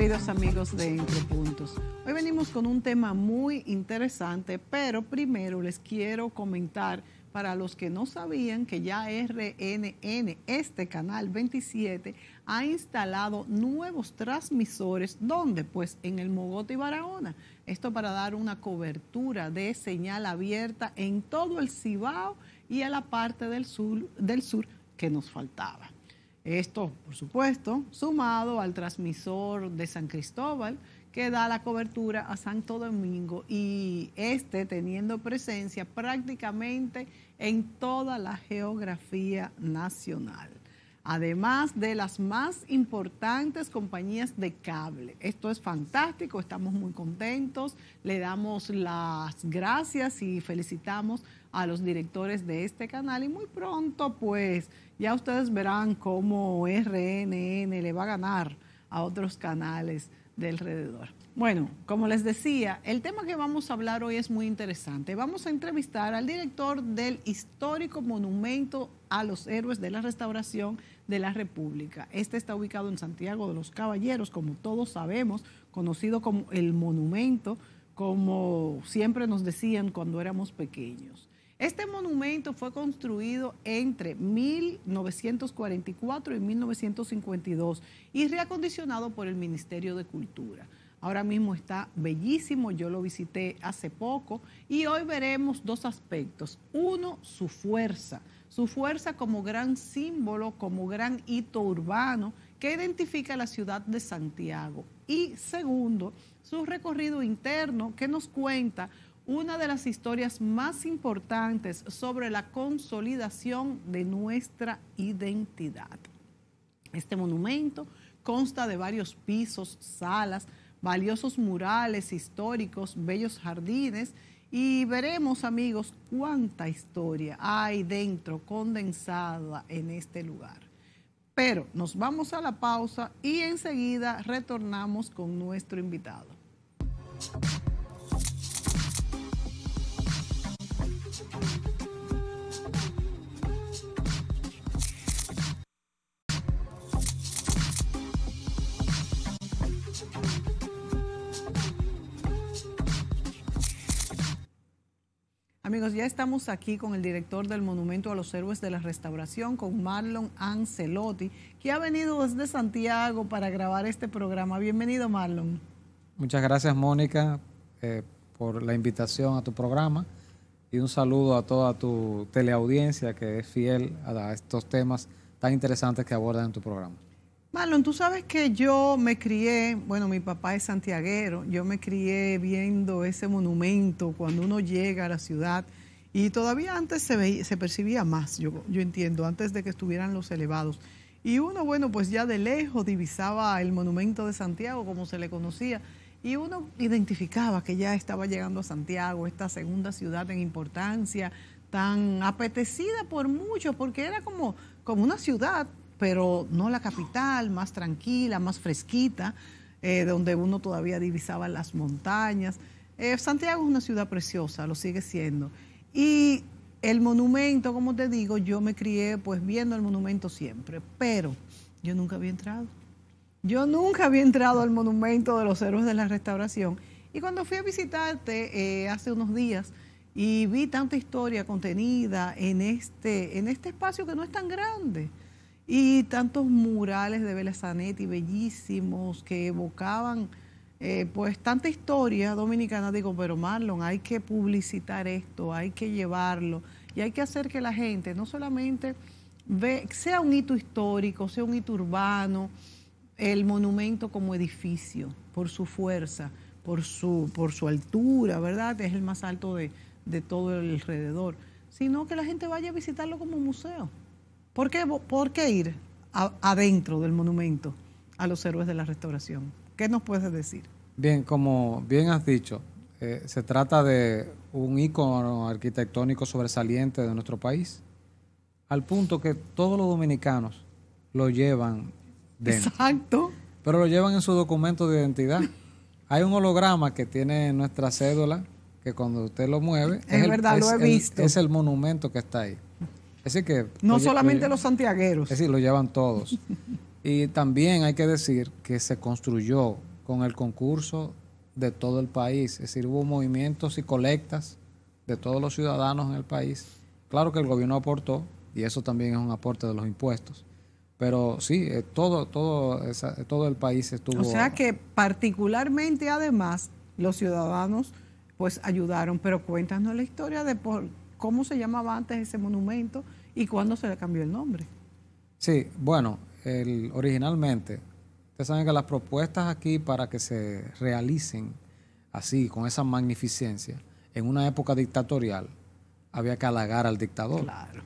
queridos amigos de Entre Puntos. Hoy venimos con un tema muy interesante, pero primero les quiero comentar para los que no sabían que ya RNN, este canal 27, ha instalado nuevos transmisores, ¿dónde? Pues en el Mogote y Barahona. Esto para dar una cobertura de señal abierta en todo el Cibao y a la parte del sur, del sur que nos faltaba. Esto, por supuesto, sumado al transmisor de San Cristóbal, que da la cobertura a Santo Domingo y este teniendo presencia prácticamente en toda la geografía nacional además de las más importantes compañías de cable. Esto es fantástico, estamos muy contentos, le damos las gracias y felicitamos a los directores de este canal y muy pronto pues ya ustedes verán cómo RNN le va a ganar a otros canales de alrededor. Bueno, como les decía, el tema que vamos a hablar hoy es muy interesante. Vamos a entrevistar al director del histórico monumento a los héroes de la restauración de la República. Este está ubicado en Santiago de los Caballeros, como todos sabemos, conocido como el monumento, como siempre nos decían cuando éramos pequeños. Este monumento fue construido entre 1944 y 1952 y reacondicionado por el Ministerio de Cultura. Ahora mismo está bellísimo, yo lo visité hace poco y hoy veremos dos aspectos. Uno, su fuerza, su fuerza como gran símbolo, como gran hito urbano que identifica la ciudad de Santiago. Y segundo, su recorrido interno que nos cuenta una de las historias más importantes sobre la consolidación de nuestra identidad. Este monumento consta de varios pisos, salas, valiosos murales históricos, bellos jardines y veremos amigos cuánta historia hay dentro condensada en este lugar. Pero nos vamos a la pausa y enseguida retornamos con nuestro invitado. Amigos, ya estamos aquí con el director del Monumento a los Héroes de la Restauración, con Marlon Ancelotti, que ha venido desde Santiago para grabar este programa. Bienvenido, Marlon. Muchas gracias, Mónica, eh, por la invitación a tu programa y un saludo a toda tu teleaudiencia que es fiel a estos temas tan interesantes que abordan en tu programa. Marlon, tú sabes que yo me crié, bueno, mi papá es santiaguero, yo me crié viendo ese monumento cuando uno llega a la ciudad y todavía antes se, se percibía más, yo, yo entiendo, antes de que estuvieran los elevados. Y uno, bueno, pues ya de lejos divisaba el monumento de Santiago, como se le conocía, y uno identificaba que ya estaba llegando a Santiago, esta segunda ciudad en importancia, tan apetecida por muchos, porque era como, como una ciudad pero no la capital, más tranquila, más fresquita, eh, donde uno todavía divisaba las montañas. Eh, Santiago es una ciudad preciosa, lo sigue siendo. Y el monumento, como te digo, yo me crié pues viendo el monumento siempre, pero yo nunca había entrado. Yo nunca había entrado al monumento de los héroes de la restauración. Y cuando fui a visitarte eh, hace unos días y vi tanta historia contenida en este, en este espacio que no es tan grande, y tantos murales de bela Zanetti bellísimos que evocaban eh, pues tanta historia dominicana. Digo, pero Marlon, hay que publicitar esto, hay que llevarlo y hay que hacer que la gente no solamente ve, sea un hito histórico, sea un hito urbano, el monumento como edificio, por su fuerza, por su, por su altura, ¿verdad? Es el más alto de, de todo el alrededor, sino que la gente vaya a visitarlo como museo. ¿Por qué, ir adentro del monumento a los héroes de la restauración? ¿Qué nos puedes decir? Bien, como bien has dicho, eh, se trata de un icono arquitectónico sobresaliente de nuestro país, al punto que todos los dominicanos lo llevan dentro. Exacto. Pero lo llevan en su documento de identidad. Hay un holograma que tiene nuestra cédula, que cuando usted lo mueve, es, es el monumento que está ahí. Es que. No solamente los santiagueros. Es decir, lo llevan todos. y también hay que decir que se construyó con el concurso de todo el país. Es decir, hubo movimientos y colectas de todos los ciudadanos en el país. Claro que el gobierno aportó, y eso también es un aporte de los impuestos. Pero sí, eh, todo, todo, todo el país estuvo. O sea que particularmente además los ciudadanos pues ayudaron, pero cuéntanos la historia de por cómo se llamaba antes ese monumento y cuándo se le cambió el nombre. Sí, bueno, el, originalmente, ustedes saben que las propuestas aquí para que se realicen así, con esa magnificencia, en una época dictatorial, había que halagar al dictador. Claro.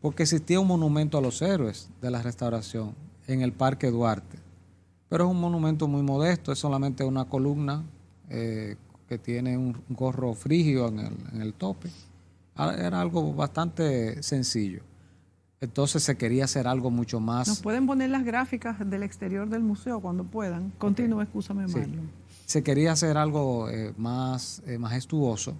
Porque existía un monumento a los héroes de la restauración en el Parque Duarte. Pero es un monumento muy modesto, es solamente una columna eh, que tiene un gorro frigio en el, en el tope Ah, era algo bastante sencillo. Entonces se quería hacer algo mucho más. Nos pueden poner las gráficas del exterior del museo cuando puedan. Continúa, escúchame, Marlon. Se quería hacer algo eh, más eh, majestuoso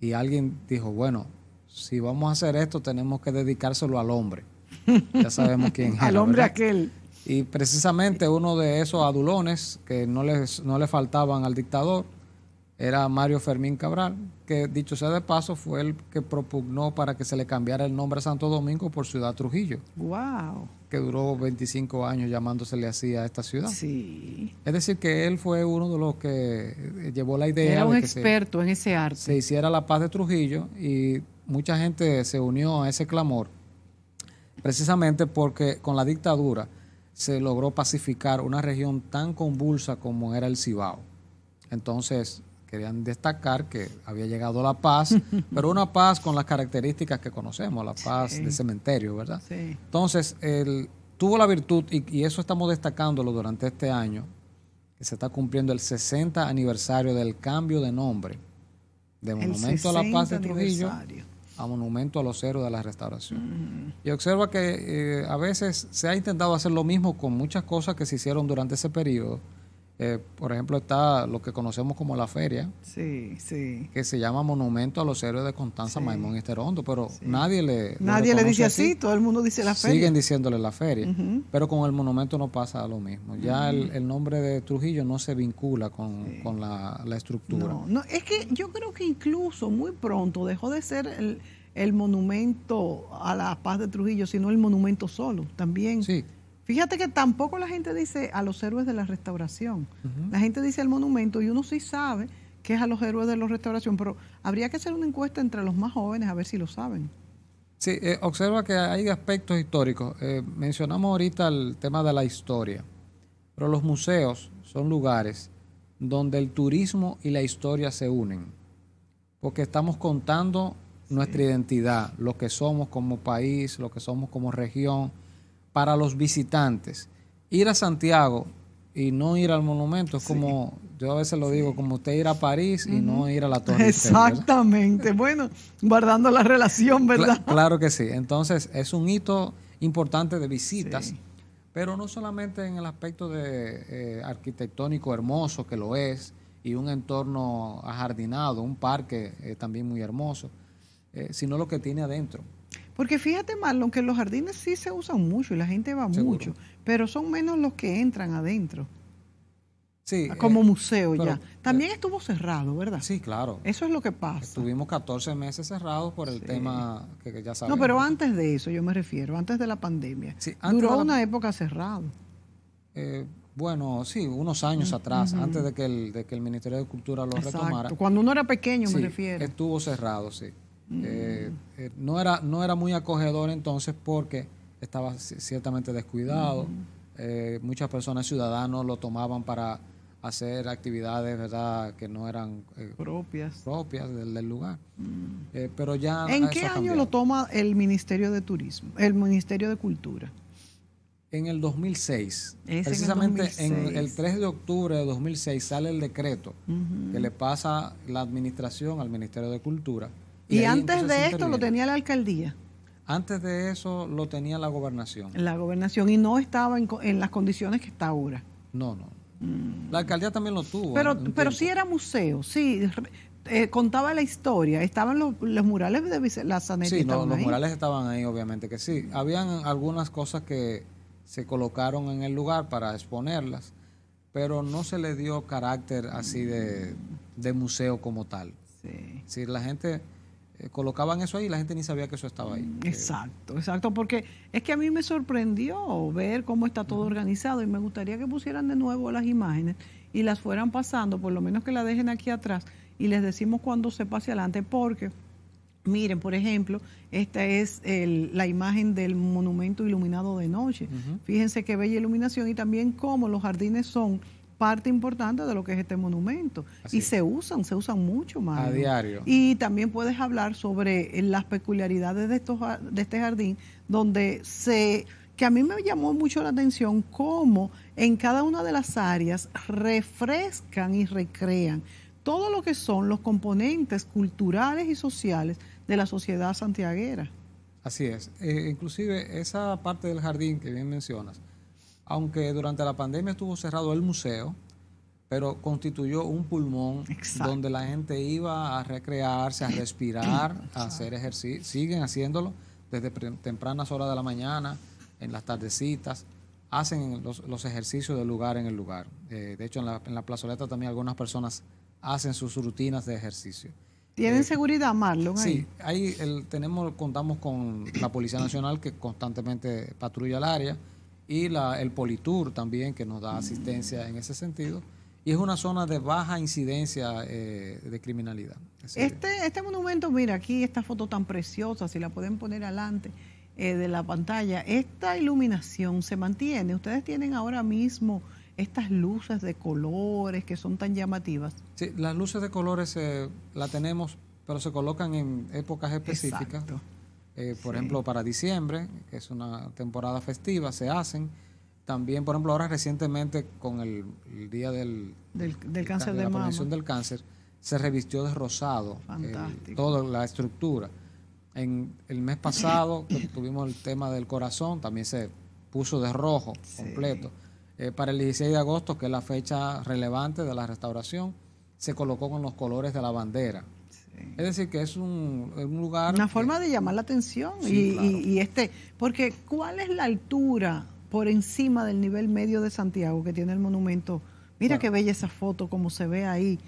y alguien dijo, bueno, si vamos a hacer esto tenemos que dedicárselo al hombre. Ya sabemos quién es. al hombre aquel. Y precisamente uno de esos adulones que no le no le faltaban al dictador era Mario Fermín Cabral, que dicho sea de paso, fue el que propugnó para que se le cambiara el nombre a Santo Domingo por Ciudad Trujillo. ¡Wow! Que duró 25 años llamándosele así a esta ciudad. Sí. Es decir, que él fue uno de los que eh, llevó la idea. Era un experto en ese arte. Se hiciera la paz de Trujillo y mucha gente se unió a ese clamor, precisamente porque con la dictadura se logró pacificar una región tan convulsa como era el Cibao. Entonces, querían destacar que había llegado la paz, pero una paz con las características que conocemos, la paz de cementerio, ¿verdad? Entonces, él tuvo la virtud, y, eso estamos destacándolo durante este año, que se está cumpliendo el 60 aniversario del cambio de nombre de Monumento a la Paz de Trujillo a Monumento a los Héroes de la Restauración. Mm. Y observa que eh, a veces se ha intentado hacer lo mismo con muchas cosas que se hicieron durante ese periodo, eh, por ejemplo, está lo que conocemos como la feria, que se llama Monumento a los Héroes de Constanza Maimón Esterondo, pero nadie le... Nadie le dice así, todo el mundo dice la feria. Siguen diciéndole la feria, pero con el monumento no pasa lo mismo. Ya el, nombre de Trujillo no se vincula con, la, estructura. No, es que yo creo que incluso muy pronto dejó de ser el, monumento a la paz de Trujillo, sino el monumento solo también. Sí Fíjate que tampoco la gente dice a los héroes de la restauración. La gente dice el monumento y uno sí sabe que es a los héroes de la restauración, pero habría que hacer una encuesta entre los más jóvenes a ver si lo saben. Sí, eh, observa que hay aspectos históricos. Eh, mencionamos ahorita el tema de la historia, pero los museos son lugares donde el turismo y la historia se unen, porque estamos contando nuestra identidad, lo que somos como país, lo que somos como región para los visitantes. Ir a Santiago y no ir al monumento es como, yo a veces lo digo, como usted ir a París y no ir a la Torre. Exactamente, bueno, guardando la relación, ¿verdad? claro que sí, entonces es un hito importante de visitas, pero no solamente en el aspecto de eh, arquitectónico hermoso, que lo es, y un entorno ajardinado, un parque eh, también muy hermoso, eh, sino lo que tiene adentro. Porque fíjate, Marlon, que los jardines sí se usan mucho y la gente va mucho, pero son menos los que entran adentro. Sí, ah, como eh, museo ya. También estuvo cerrado, ¿verdad? Sí, claro. Eso es lo que pasa. Estuvimos 14 meses cerrados por el tema que, ya sabemos. No, pero antes de eso yo me refiero, antes de la pandemia. Sí, Duró una época cerrado. Eh, bueno, sí, unos años atrás, antes de que, el, que el Ministerio de Cultura lo Exacto. retomara. Cuando uno era pequeño, me refiero. Estuvo cerrado, sí. Mm. Eh, eh, no, era, no era muy acogedor entonces porque estaba ciertamente descuidado. Mm. Eh, muchas personas, ciudadanos, lo tomaban para hacer actividades, ¿verdad?, que no eran propias propias del, lugar. Mm. pero ya... ¿En qué año lo toma el Ministerio de Turismo, el Ministerio de Cultura? En el 2006, precisamente en el, 3 de octubre de 2006 sale el decreto que le pasa la administración al Ministerio de Cultura ¿Y, antes de esto lo tenía la alcaldía? Antes de eso lo tenía la gobernación. La gobernación y no estaba en, las condiciones que está ahora. No, no. Mm. La alcaldía también lo tuvo. Pero, pero sí era museo, sí. Eh, contaba la historia. Estaban los, murales de la Sanería. Sí, los murales estaban ahí, obviamente que sí. Habían algunas cosas que se colocaron en el lugar para exponerlas, pero no se le dio carácter así de, de museo como tal. Sí. la gente eh, colocaban eso ahí y la gente ni sabía que eso estaba ahí. Mm, exacto, exacto, porque es que a mí me sorprendió ver cómo está todo organizado y me gustaría que pusieran de nuevo las imágenes y las fueran pasando, por lo menos que la dejen aquí atrás y les decimos cuando se pase adelante, porque miren, por ejemplo, esta es la imagen del monumento iluminado de noche. Fíjense qué bella iluminación y también cómo los jardines son parte importante de lo que es este monumento. y se usan, se usan mucho más. A diario. Y también puedes hablar sobre eh, las peculiaridades de, estos, de este jardín, donde se que a mí me llamó mucho la atención cómo en cada una de las áreas refrescan y recrean todo lo que son los componentes culturales y sociales de la sociedad santiaguera. Así es. Eh, inclusive esa parte del jardín que bien mencionas, aunque durante la pandemia estuvo cerrado el museo, pero constituyó un pulmón donde la gente iba a recrearse, a respirar, a hacer ejercicio. Siguen haciéndolo desde tempranas horas de la mañana, en las tardecitas. Hacen los, ejercicios del lugar en el lugar. Eh, de hecho, en la, plazoleta también algunas personas hacen sus rutinas de ejercicio. ¿Tienen eh, seguridad, Marlon? Sí, ahí tenemos, contamos con la Policía Nacional que constantemente patrulla el área y el Politur también, que nos da asistencia en ese sentido. Y es una zona de baja incidencia eh, de criminalidad. Este, este monumento, mira, aquí esta foto tan preciosa, si la pueden poner adelante eh, de la pantalla, esta iluminación se mantiene. Ustedes tienen ahora mismo estas luces de colores que son tan llamativas. Sí, las luces de colores eh, las tenemos, pero se colocan en épocas específicas. Eh, por ejemplo, para diciembre, que es una temporada festiva, se hacen. También, por ejemplo, ahora recientemente con el, día del, del, cáncer de, la mama. del cáncer, se revistió de rosado toda la estructura. En el mes pasado, tuvimos el tema del corazón, también se puso de rojo completo. Eh, para el 16 de agosto, que es la fecha relevante de la restauración, se colocó con los colores de la bandera, es decir, que es un, lugar... Una forma de llamar la atención. y, este, porque ¿cuál es la altura por encima del nivel medio de Santiago que tiene el monumento? Mira qué bella esa foto, como se ve ahí.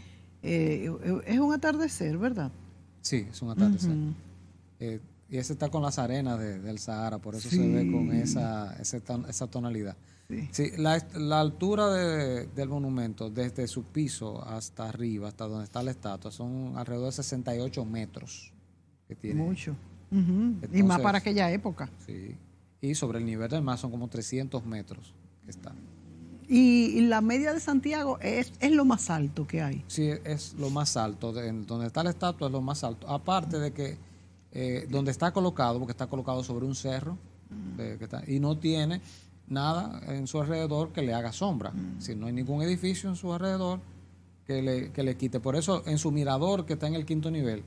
Eh, es un atardecer, ¿verdad? Sí, es un atardecer. Eh, y ese está con las arenas del Sahara, por eso se ve con esa, esa tonalidad. Sí. la, altura del monumento, desde su piso hasta arriba, hasta donde está la estatua, son alrededor de 68 metros que tiene. Mucho. y más para aquella época. Sí. Y sobre el nivel del mar son como 300 metros que está. Y, la media de Santiago es, es, lo más alto que hay. Sí, es lo más alto. donde está la estatua es lo más alto. Aparte de que eh, donde está colocado, porque está colocado sobre un cerro, y no tiene nada en su alrededor que le haga sombra. Mm. Si no hay ningún edificio en su alrededor que le, que le quite. Por eso en su mirador que está en el quinto nivel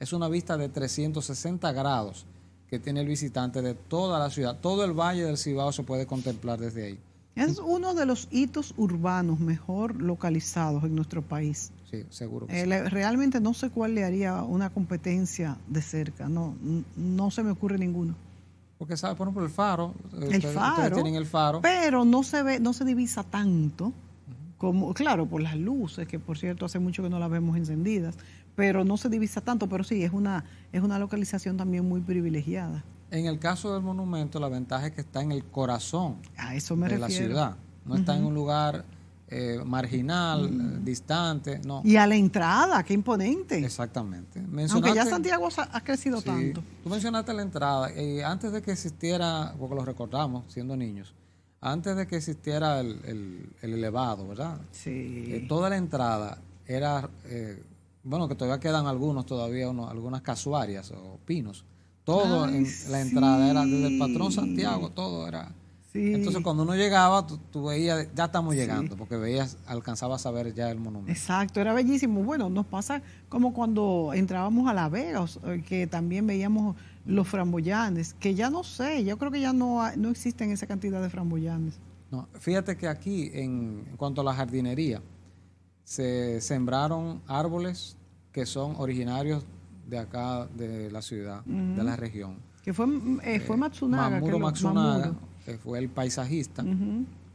es una vista de 360 grados que tiene el visitante de toda la ciudad. Todo el valle del Cibao se puede contemplar desde ahí. Es uno de los hitos urbanos mejor localizados en nuestro país. Sí, seguro. Que eh, sí. realmente no sé cuál le haría una competencia de cerca, no, no se me ocurre ninguno. Porque sabe, por ejemplo, el faro, eh, el faro tienen el faro. Pero no se ve, no se divisa tanto como, claro, por las luces, que por cierto hace mucho que no las vemos encendidas, pero no se divisa tanto, pero sí, es una, es una localización también muy privilegiada. En el caso del monumento, la ventaja es que está en el corazón de la ciudad. No está en un lugar eh, marginal, mm. eh, distante, no. Y a la entrada, qué imponente. Exactamente. Aunque ya Santiago ha, crecido tanto. Tú mencionaste la entrada, eh, antes de que existiera, porque lo recordamos siendo niños, antes de que existiera el, elevado, ¿verdad? Sí. toda la entrada era, bueno, que todavía quedan algunos, todavía algunas casuarias o pinos. Todo en la entrada era desde el patrón Santiago, todo era entonces cuando uno llegaba, tú, veías, ya estamos llegando, porque veías, alcanzabas a ver ya el monumento. Exacto, era bellísimo. Bueno, nos pasa como cuando entrábamos a La Vega, eh, que también veíamos los framboyanes, que ya no sé, yo creo que ya no, no existen esa cantidad de framboyanes. No, fíjate que aquí, en, cuanto a la jardinería, se sembraron árboles que son originarios de acá, de la ciudad, de la región. Que fue, mm, eh, fue eh, Matsunaga. Matsunaga fue el paisajista.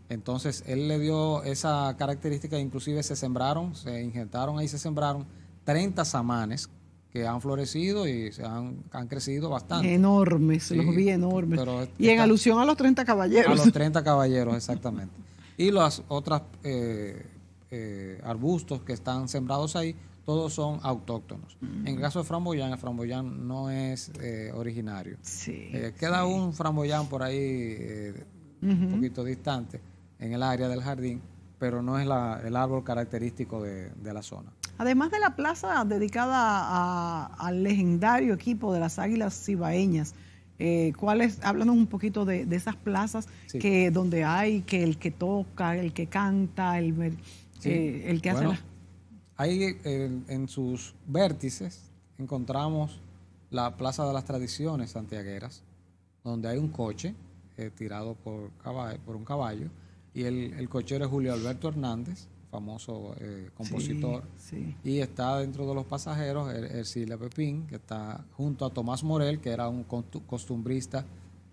Entonces, él le dio esa característica, inclusive se sembraron, se ingentaron ahí, se sembraron 30 samanes que han florecido y se han, han crecido bastante. Enormes, los vi enormes. y en alusión a los 30 caballeros. A los 30 caballeros, exactamente. y los otros eh, eh, arbustos que están sembrados ahí todos son autóctonos. En el caso de Framboyán, el Framboyán no es eh, originario. Eh, sí, queda un Framboyán por ahí eh, un poquito distante en el área del jardín, pero no es el árbol característico de, la zona. Además de la plaza dedicada al legendario equipo de las Águilas Cibaeñas, ¿Cuáles? Háblanos un poquito de, esas plazas que donde hay que el que toca, el que canta, el, que hace las Ahí en sus vértices encontramos la Plaza de las Tradiciones santiagueras, donde hay un coche eh, tirado por, un caballo, y el, cochero es Julio Alberto Hernández, famoso eh, compositor, y está dentro de los pasajeros el er, Ercilia Pepín, que está junto a Tomás Morel, que era un costumbrista,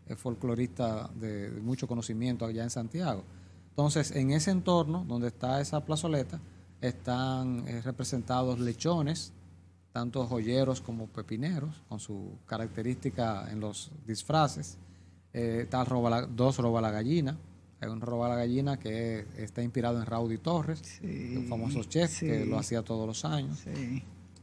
eh, folclorista de mucho conocimiento allá en Santiago. Entonces, en ese entorno donde está esa plazoleta, están eh, representados lechones, tanto joyeros como pepineros, con su característica en los disfraces. Eh, tal roba la, dos roba la gallina. Hay un roba la gallina que está inspirado en y Torres, un famoso chef que lo hacía todos los años.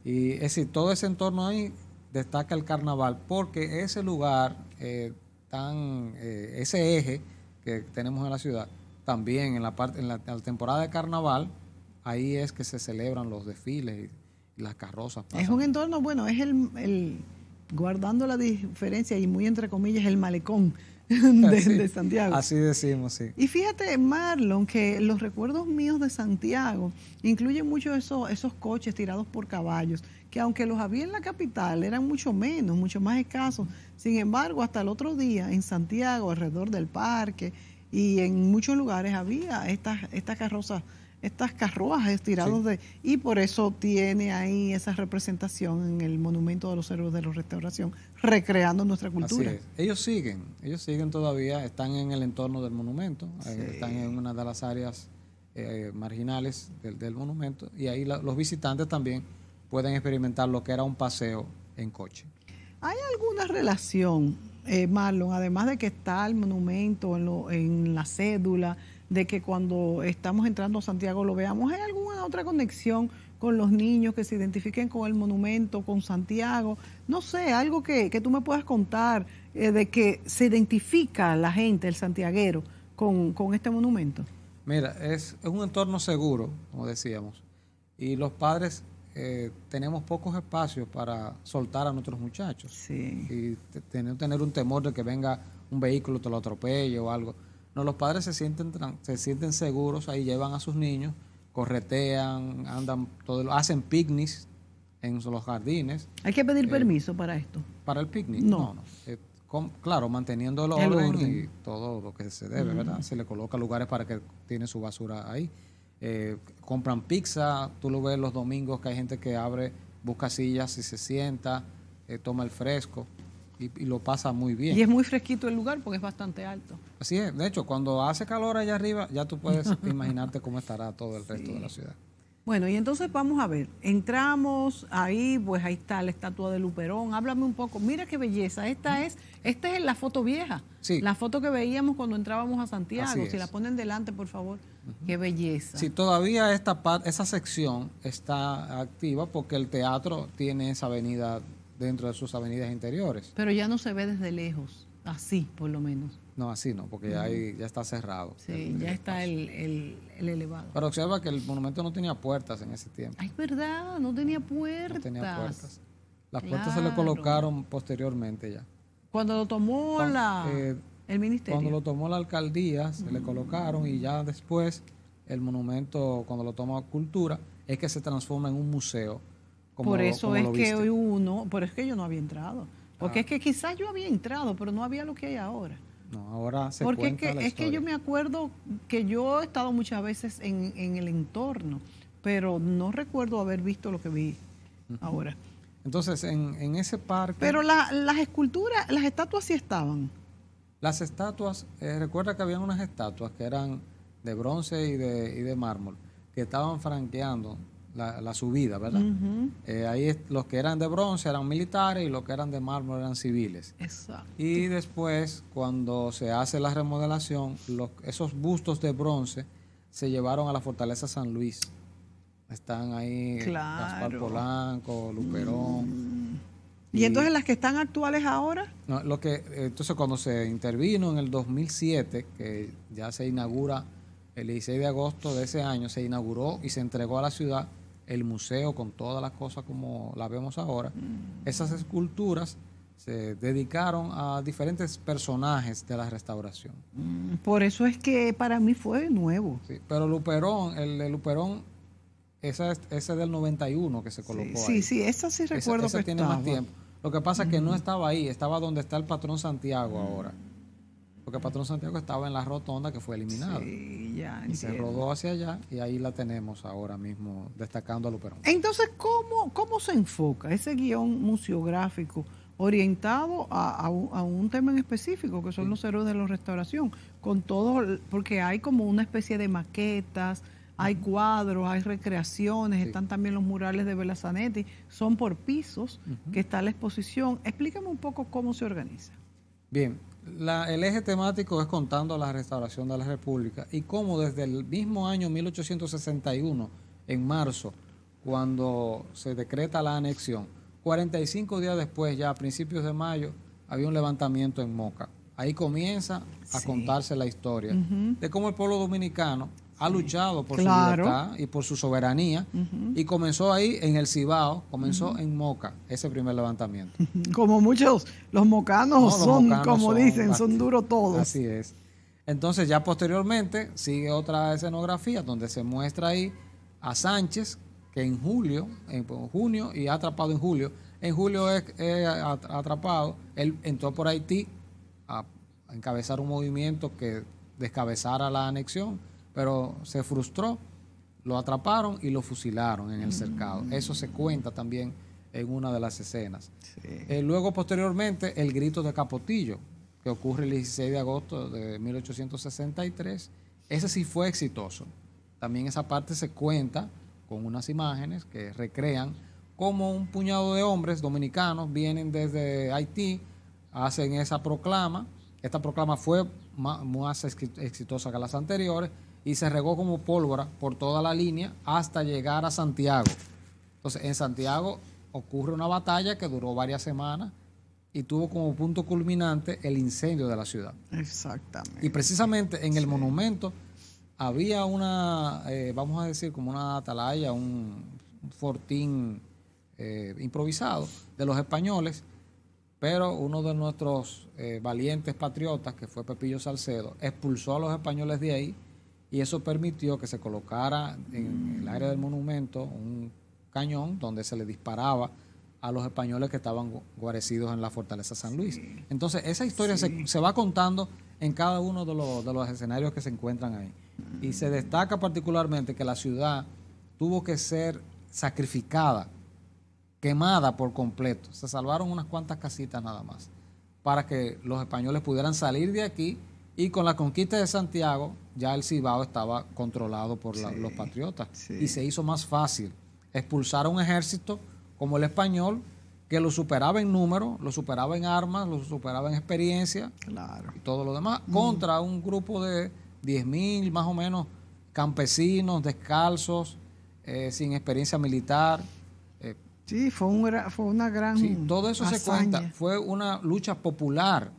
Y es decir, todo ese entorno ahí destaca el carnaval porque ese lugar eh, tan, ese eje que tenemos en la ciudad, también en la parte, en la temporada de carnaval, Ahí es que se celebran los desfiles y las carrozas. Es un entorno, bueno, es el, guardando la diferencia y muy entre comillas, el malecón de, Santiago. Así decimos, sí. Y fíjate, Marlon, que los recuerdos míos de Santiago incluyen mucho eso, esos coches tirados por caballos, que aunque los había en la capital, eran mucho menos, mucho más escasos. Sin embargo, hasta el otro día en Santiago, alrededor del parque y en muchos lugares, había estas, estas carrozas estas carruajes tirados de... Y por eso tiene ahí esa representación en el Monumento de los Héroes de la Restauración, recreando nuestra cultura. Ellos siguen, ellos siguen todavía, están en el entorno del monumento, están en una de las áreas eh, marginales del, del, monumento y ahí los visitantes también pueden experimentar lo que era un paseo en coche. ¿Hay alguna relación, eh, Marlon, además de que está el monumento en, en la cédula? de que cuando estamos entrando a Santiago lo veamos. ¿Hay alguna otra conexión con los niños que se identifiquen con el monumento, con Santiago? No sé, algo que, que tú me puedas contar eh, de que se identifica la gente, el santiaguero, con, este monumento. Mira, es, un entorno seguro, como decíamos, y los padres eh, tenemos pocos espacios para soltar a nuestros muchachos. Y tener, tener un temor de que venga un vehículo, te lo atropelle o algo los padres se sienten, se sienten seguros, ahí llevan a sus niños, corretean, andan, todo, hacen picnics en los jardines. ¿Hay que pedir eh, permiso para esto? Para el picnic. No, no. Eh, claro, manteniendo el orden, y todo lo que se debe, ¿verdad? Se le coloca lugares para que tiene su basura ahí. Eh, compran pizza, tú lo ves los domingos que hay gente que abre, busca sillas y se sienta, toma el fresco y, lo pasa muy bien. Y es muy fresquito el lugar porque es bastante alto. Así es, de hecho, cuando hace calor allá arriba, ya tú puedes imaginarte cómo estará todo el resto de la ciudad. Bueno, y entonces vamos a ver, entramos ahí, pues ahí está la estatua de Luperón, háblame un poco, mira qué belleza, esta es, esta es la foto vieja, sí. la foto que veíamos cuando entrábamos a Santiago, si la ponen delante, por favor, qué belleza. Sí, todavía esta esa sección está activa porque el teatro tiene esa avenida dentro de sus avenidas interiores. Pero ya no se ve desde lejos, así por lo menos. No, así no, porque ya, ya está cerrado. Sí, ya está el, elevado. Pero observa que el monumento no tenía puertas en ese tiempo. Es verdad, no tenía puertas. No tenía puertas. Las puertas se le colocaron posteriormente ya. Cuando lo tomó la, eh, el ministerio. Cuando lo tomó la alcaldía, se le mm. colocaron y ya después el monumento, cuando lo tomó Cultura, es que se transforma en un museo por eso es que hoy uno, por eso es que yo no había entrado. Porque ah. es que quizás yo había entrado, pero no había lo que hay ahora. No, ahora se Porque cuenta es, que, es que yo me acuerdo que yo he estado muchas veces en, en el entorno, pero no recuerdo haber visto lo que vi ahora. Entonces, en, en, ese parque... Pero las esculturas, las estatuas sí estaban. Las estatuas, eh, recuerda que habían unas estatuas que eran de bronce y de, y de mármol, que estaban franqueando la, subida, ¿verdad? Eh, ahí los que eran de bronce eran militares y los que eran de mármol eran civiles. Exacto. Y después, cuando se hace la remodelación, los, esos bustos de bronce se llevaron a la fortaleza San Luis. Están ahí eh, claro. Gaspar Polanco, Luperón. Mm. Y, entonces las que están actuales ahora? lo que, eh, entonces cuando se intervino en el 2007, que ya se inaugura el 16 de agosto de ese año, se inauguró y se entregó a la ciudad el museo con todas las cosas como las vemos ahora, esas esculturas se dedicaron a diferentes personajes de la restauración. Mm, por eso es que para mí fue nuevo. Sí, pero Luperón, el Luperón, esa es, ese del 91 que se colocó. Sí, ahí. sí, sí, esa sí recuerdo que tiene más tiempo. Lo que pasa es que no mm. estaba ahí, estaba donde está el patrón Santiago ahora porque Patrón Santiago estaba en la rotonda que fue eliminada. Y se rodó hacia allá y ahí la tenemos ahora mismo destacando a Luperón. Entonces, ¿cómo, cómo se enfoca ese guión museográfico orientado a, un, tema en específico, que son los héroes de la restauración? Con todo, porque hay como una especie de maquetas, hay cuadros, hay recreaciones, están también los murales de Belazanetti, son por pisos que está la exposición. Explícame un poco cómo se organiza. Bien, el eje temático es contando la restauración de la República y cómo desde el mismo año 1861, en marzo, cuando se decreta la anexión, 45 días después, ya a principios de mayo, había un levantamiento en Moca. Ahí comienza a contarse la historia de cómo el pueblo dominicano ha luchado por su libertad y por su soberanía y comenzó ahí en el Cibao, comenzó en Moca, ese primer levantamiento. Como muchos, los mocanos son, como dicen, son duros todos. Así es. Entonces ya posteriormente sigue otra escenografía donde se muestra ahí a Sánchez, que en julio, en junio y ha atrapado en julio, en julio es, atrapado, él entró por Haití a encabezar un movimiento que descabezara la anexión pero se frustró, lo atraparon y lo fusilaron en el mm. cercado. Eso se cuenta también en una de las escenas. Eh, luego, posteriormente, el grito de Capotillo, que ocurre el 16 de agosto de 1863. Ese sí fue exitoso. También esa parte se cuenta con unas imágenes que recrean cómo un puñado de hombres dominicanos vienen desde Haití, hacen esa proclama. Esta proclama fue más exitosa que las anteriores y se regó como pólvora por toda la línea hasta llegar a Santiago. Entonces, en Santiago ocurre una batalla que duró varias semanas y tuvo como punto culminante el incendio de la ciudad. Exactamente. Y precisamente en el monumento había una, eh, vamos a decir, como una atalaya, un fortín eh, improvisado de los españoles, pero uno de nuestros eh, valientes patriotas, que fue Pepillo Salcedo, expulsó a los españoles de ahí y eso permitió que se colocara en el área del monumento un cañón donde se le disparaba a los españoles que estaban guarecidos en la fortaleza San Luis. Entonces, esa historia se, va contando en cada uno de los escenarios que se encuentran ahí. Y se destaca particularmente que la ciudad tuvo que ser sacrificada, quemada por completo. Se salvaron unas cuantas casitas nada más para que los españoles pudieran salir de aquí y con la conquista de Santiago ya el Cibao estaba controlado por los patriotas y se hizo más fácil expulsar a un ejército como el español que lo superaba en número, lo superaba en armas, lo superaba en experiencia claro. y todo lo demás, contra un grupo de 10.000 más o menos campesinos, descalzos, eh, sin experiencia militar. Eh, sí, fue, una gran. Sí, todo eso se cuenta. Fue una lucha popular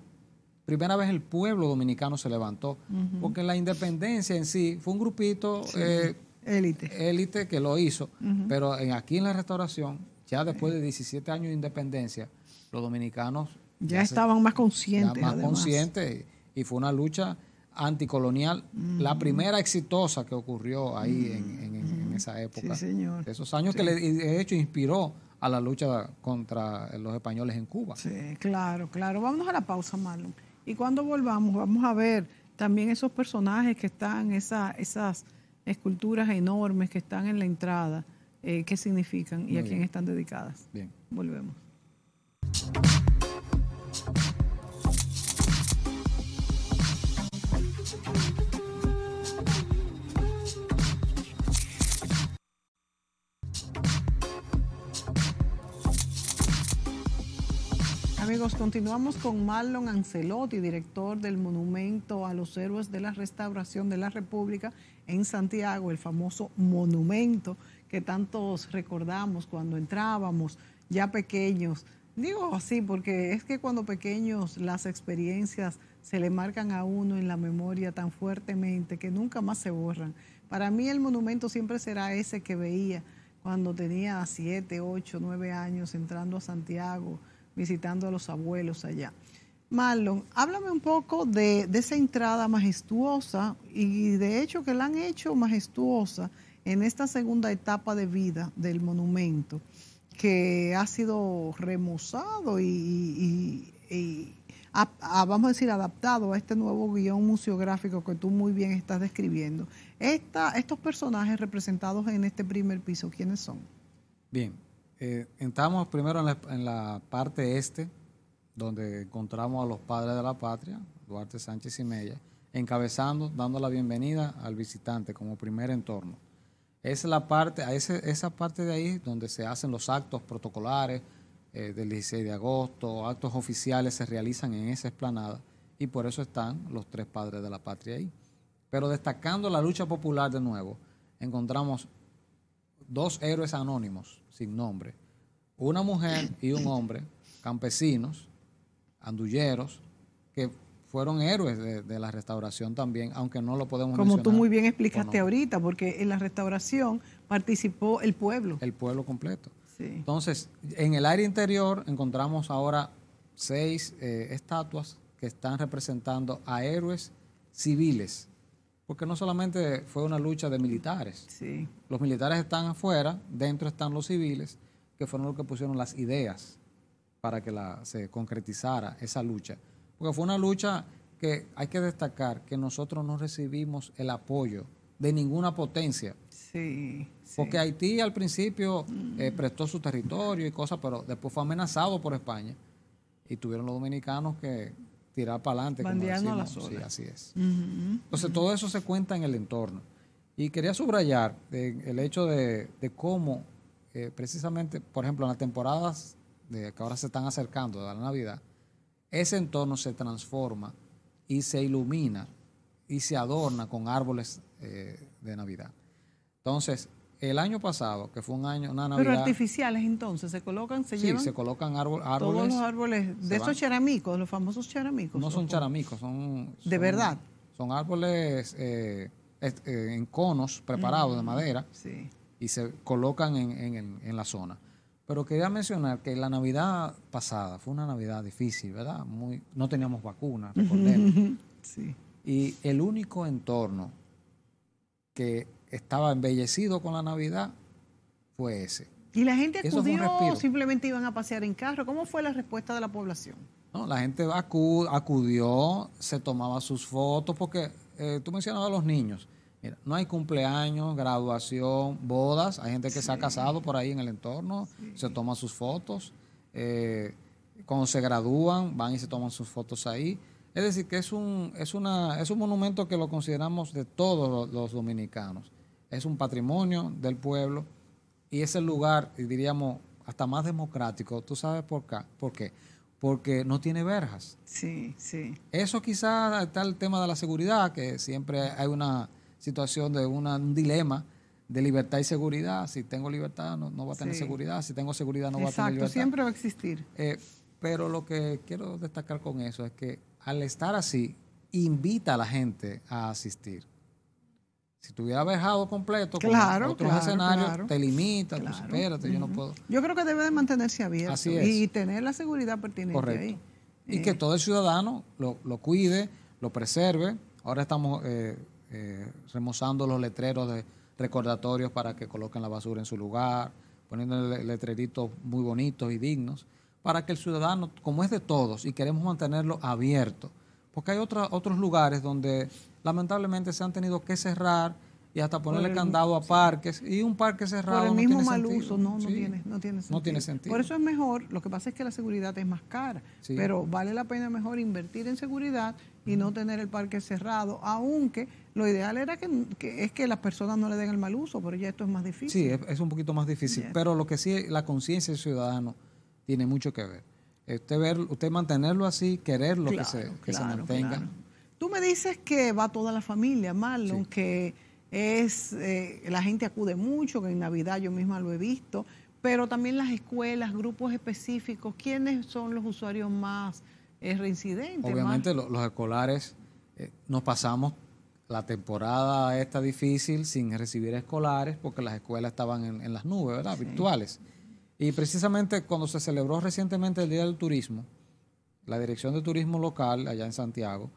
primera vez el pueblo dominicano se levantó, porque la independencia en sí fue un grupito eh, élite. que lo hizo, pero en, aquí en la restauración, ya después de 17 eh. años de independencia, los dominicanos... Ya, estaban más conscientes. más conscientes y, fue una lucha anticolonial, la primera exitosa que ocurrió ahí en, esa época. señor. Esos años que le, de hecho inspiró a la lucha contra los españoles en Cuba. Sí, claro, claro. vamos a la pausa, Marlon. Y cuando volvamos, vamos a ver también esos personajes que están, esas esculturas enormes que están en la entrada, eh, qué significan y a quién están dedicadas. Bien. Volvemos. Amigos, continuamos con Marlon Ancelotti, director del Monumento a los Héroes de la Restauración de la República en Santiago, el famoso monumento que tantos recordamos cuando entrábamos ya pequeños. Digo así porque es que cuando pequeños las experiencias se le marcan a uno en la memoria tan fuertemente que nunca más se borran. Para mí el monumento siempre será ese que veía cuando tenía siete, ocho, nueve años entrando a Santiago visitando a los abuelos allá. Marlon, háblame un poco de, esa entrada majestuosa y de hecho que la han hecho majestuosa en esta segunda etapa de vida del monumento, que ha sido remozado y, vamos a decir, adaptado a este nuevo guión museográfico que tú muy bien estás describiendo. estos personajes representados en este primer piso, ¿quiénes son? Bien, eh, entramos primero en la, parte este, donde encontramos a los padres de la patria, Duarte Sánchez y Mella, encabezando, dando la bienvenida al visitante como primer entorno. Esa es la parte, esa parte de ahí donde se hacen los actos protocolares eh, del 16 de agosto, actos oficiales se realizan en esa esplanada y por eso están los tres padres de la patria ahí. Pero destacando la lucha popular de nuevo, encontramos dos héroes anónimos, sin nombre, una mujer y un hombre, campesinos, andulleros, que fueron héroes de, la restauración también, aunque no lo podemos Como tú muy bien explicaste ahorita, porque en la restauración participó el pueblo. El pueblo completo. Entonces, en el área interior encontramos ahora seis eh, estatuas que están representando a héroes civiles porque no solamente fue una lucha de militares. Sí. Los militares están afuera, dentro están los civiles, que fueron los que pusieron las ideas para que se concretizara esa lucha. Porque fue una lucha que hay que destacar que nosotros no recibimos el apoyo de ninguna potencia. Sí, Porque Haití al principio eh, mm. prestó su territorio y cosas, pero después fue amenazado por España. Y tuvieron los dominicanos que tirar para adelante. Bandeando como sí, así es. Entonces, todo eso se cuenta en el entorno. Y quería subrayar eh, el hecho de, cómo, eh, precisamente, por ejemplo, en las temporadas de, que ahora se están acercando a la Navidad, ese entorno se transforma y se ilumina y se adorna con árboles eh, de Navidad. Entonces, el año pasado, que fue un año, una Navidad. Pero artificiales entonces, se colocan, se sí, se colocan árbol, árboles. Todos los árboles, de esos charamicos, los famosos charamicos. No son charamicos, son, De verdad. Son árboles eh, eh, en conos preparados de madera. Sí. Y se colocan en, la zona. Pero quería mencionar que la Navidad pasada fue una Navidad difícil, ¿verdad? Muy, no teníamos vacunas, recordemos. sí. Y el único entorno que estaba embellecido con la Navidad fue ese. ¿Y la gente acudió o simplemente iban a pasear en carro? ¿Cómo fue la respuesta de la población? No, la gente acudió, se tomaba sus fotos, porque eh, tú mencionabas a los niños. no hay cumpleaños, graduación, bodas. Hay gente que se ha casado por ahí en el entorno, se toman sus fotos. Eh, cuando se gradúan, van y se toman sus fotos ahí. Es decir, que es un, es, una, es un monumento que lo consideramos de todos los dominicanos es un patrimonio del pueblo y es el lugar, diríamos, hasta más democrático. ¿Tú sabes por, qué? por Porque no tiene verjas. Sí, sí. Eso quizás está el tema de la seguridad, que siempre hay una situación de un dilema de libertad y seguridad. Si tengo libertad, no, va a tener seguridad. Si tengo seguridad, no va a tener libertad. siempre va a existir. Eh, pero lo que quiero destacar con eso es que al estar así, invita a la gente a asistir. Si tuviera vejado completo, con otros escenarios, te limita, espérate, yo no puedo. Yo creo que debe de mantenerse abierto y tener la seguridad pertinente ahí. Y que eh. todo el ciudadano lo, lo, cuide, lo preserve. Ahora estamos eh, eh, remozando los letreros de recordatorios para que coloquen la basura en su lugar, poniendo letreritos muy bonitos y dignos, para que el ciudadano, como es de todos, y queremos mantenerlo abierto, porque hay otra, otros lugares donde lamentablemente se han tenido que cerrar y hasta ponerle candado a parques. Y un parque cerrado. Por el mismo mal uso, no, no, tiene, no, tiene, sentido. Por eso es mejor, lo que pasa es que la seguridad es más cara, pero vale la pena mejor invertir en seguridad y no tener el parque cerrado, aunque lo ideal era que, es que las personas no le den el mal uso, pero ya esto es más difícil. Sí, es, un poquito más difícil, pero lo que sí, la conciencia del ciudadano tiene mucho que ver. Usted, ver, usted mantenerlo así, quererlo lo que, se, que se mantenga. Tú me dices que va toda la familia, Marlon, que es eh, la gente acude mucho, que en Navidad yo misma lo he visto, pero también las escuelas, grupos específicos, ¿quiénes son los usuarios más eh, reincidentes? Obviamente Los, escolares eh, nos pasamos la temporada esta difícil sin recibir escolares porque las escuelas estaban en, las nubes, ¿verdad? Virtuales. Y precisamente cuando se celebró recientemente el Día del Turismo, la Dirección de Turismo Local allá en Santiago,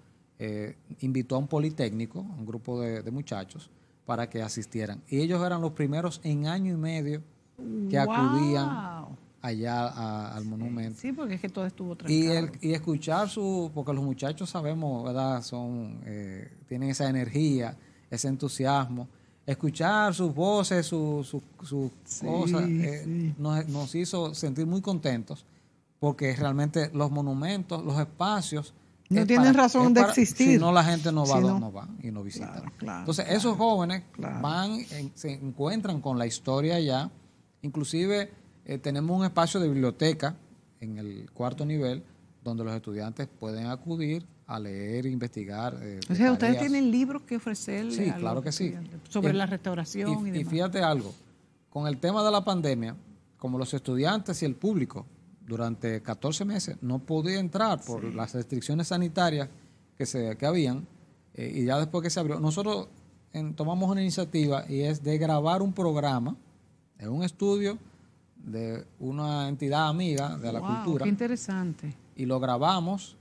eh, invitó a un politécnico, un grupo de, muchachos, para que asistieran. Y ellos eran los primeros en año y medio que acudían allá al monumento. Sí, porque es que todo estuvo tranquilo. Y, escuchar su, porque los muchachos sabemos, ¿verdad? Son, eh, tienen esa energía, ese entusiasmo. Escuchar sus voces, sus cosas, eh, nos hizo sentir muy contentos, porque realmente los monumentos, los espacios, no tienen razón de existir. Si no, la gente no va, no, va y no visita. Entonces, esos jóvenes van, se encuentran con la historia ya. Inclusive, eh, tenemos un espacio de biblioteca en el cuarto nivel donde los estudiantes pueden acudir a leer, investigar. Eh, o sea, ustedes tienen libros que ofrecerles. Sí, claro que sí. Sobre la restauración Y fíjate algo, con el tema de la pandemia, como los estudiantes y el público durante 14 meses no podía entrar por las restricciones sanitarias que, se, habían eh, y ya después que se abrió, nosotros tomamos una iniciativa y es de grabar un programa, en un estudio de una entidad amiga de la wow, cultura. Qué interesante. Y lo grabamos,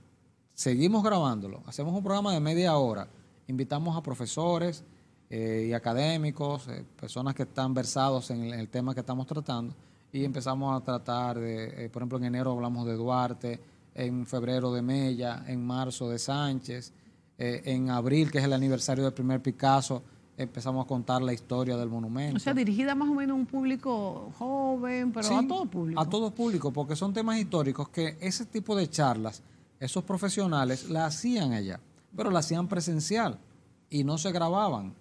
seguimos grabándolo, hacemos un programa de media hora, invitamos a profesores eh, y académicos, eh, personas que están versados en el tema que estamos tratando y empezamos a tratar de, eh, por ejemplo, en enero hablamos de Duarte, en febrero de Mella, en marzo de Sánchez, eh, en abril, que es el aniversario del primer Picasso, empezamos a contar la historia del monumento. O sea, dirigida más o menos a un público joven, pero a todo público. A todo público, porque son temas históricos que ese tipo de charlas, esos profesionales la hacían allá, pero la hacían presencial y no se grababan.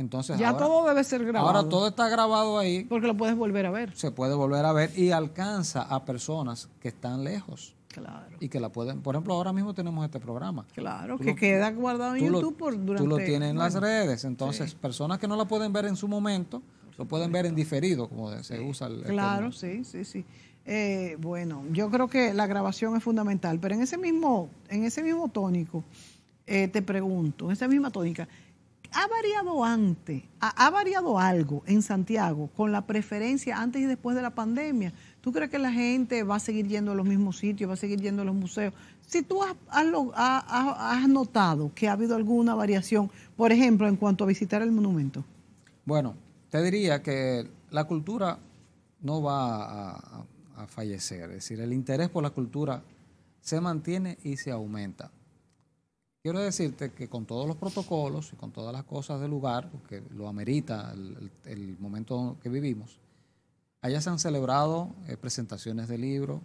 Entonces, ya todo debe ser grabado. Ahora todo está grabado ahí. Porque lo puedes volver a ver. Se puede volver a ver y alcanza a personas que están lejos. Claro. Y que la pueden, por ejemplo, ahora mismo tenemos este programa. Claro, que queda guardado en YouTube por durante. Tú lo tienes en las redes, entonces personas que no la pueden ver en su momento, lo pueden ver en diferido, como se usa el. Claro, sí, sí, sí. Eh, bueno, yo creo que la grabación es fundamental, pero en ese mismo, en ese mismo tónico, eh, te pregunto, en esa misma tónica, ¿Ha variado antes, ha, variado algo en Santiago con la preferencia antes y después de la pandemia? ¿Tú crees que la gente va a seguir yendo a los mismos sitios, va a seguir yendo a los museos? Si tú has, notado que ha habido alguna variación, por ejemplo, en cuanto a visitar el monumento. Bueno, te diría que la cultura no va a fallecer, es decir, el interés por la cultura se mantiene y se aumenta. Quiero decirte que con todos los protocolos y con todas las cosas del lugar, que lo amerita el, el momento que vivimos, allá se han celebrado eh, presentaciones de libros,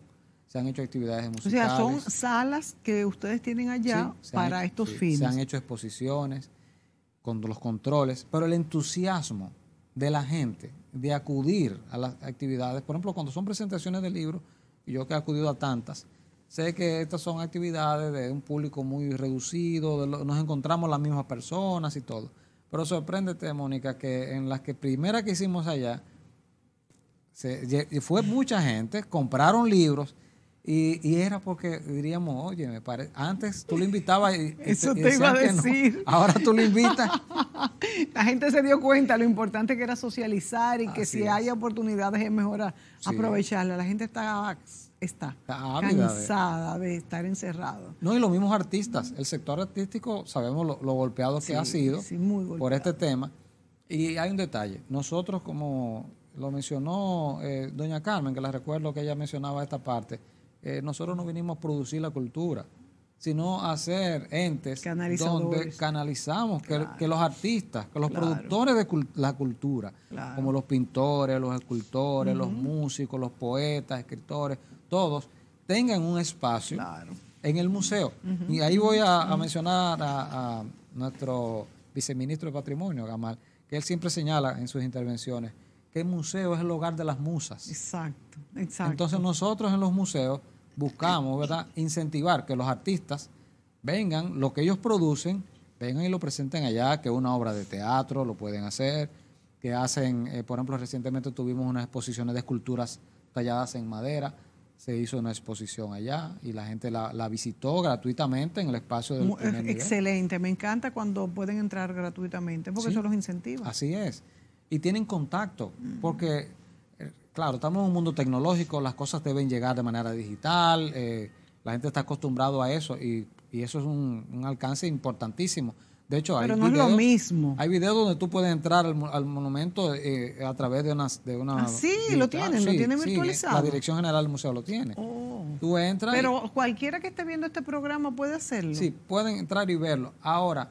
se han hecho actividades musicales. O sea, son salas que ustedes tienen allá para estos fines. Se han hecho exposiciones con los controles, pero el entusiasmo de la gente de acudir a las actividades, por ejemplo, cuando son presentaciones de libros, yo que he acudido a tantas, Sé que estas son actividades de un público muy reducido, nos encontramos las mismas personas y todo. Pero sorpréndete, Mónica, que en las que primera que hicimos allá, se, fue mucha gente, compraron libros. Y, era porque diríamos, oye, me parece, antes tú lo invitabas y, Eso te iba a decir. Ahora tú lo invitas. La gente se dio cuenta lo importante que era socializar y que si hay oportunidades es mejor aprovecharla. La gente está está ah, cansada de estar encerrado. No, y los mismos artistas, el sector artístico, sabemos lo, golpeado que ha sido por este tema. Y hay un detalle, nosotros como lo mencionó eh, doña Carmen, que la recuerdo que ella mencionaba esta parte, eh, nosotros no vinimos a producir la cultura, sino a ser entes donde canalizamos que, los artistas, que los productores de la cultura, como los pintores, los escultores, los músicos, los poetas, escritores, todos, tengan un espacio en el museo. Y ahí voy a, mencionar a, nuestro viceministro de Patrimonio, Gamal, que él siempre señala en sus intervenciones que el museo es el hogar de las musas. Exacto, exacto. Entonces nosotros en los museos buscamos, ¿verdad?, incentivar que los artistas vengan, lo que ellos producen, vengan y lo presenten allá, que una obra de teatro lo pueden hacer, que hacen, eh, por ejemplo, recientemente tuvimos unas exposiciones de esculturas talladas en madera se hizo una exposición allá y la gente la, visitó gratuitamente en el espacio del Excelente, me encanta cuando pueden entrar gratuitamente porque eso los incentiva. Así es. Y tienen contacto, mm. porque, eh, claro, estamos en un mundo tecnológico, las cosas deben llegar de manera digital, eh, la gente está acostumbrado a eso y, y eso es un, un alcance importantísimo. De hecho, Pero no videos, es lo mismo. Hay videos donde tú puedes entrar al, monumento eh, a través de una... De una ah, sí, lo tienen, lo tienen eh, virtualizado. la Dirección General del Museo lo tiene. Oh. Tú entras... Pero cualquiera que esté viendo este programa puede hacerlo. Sí, pueden entrar y verlo. Ahora,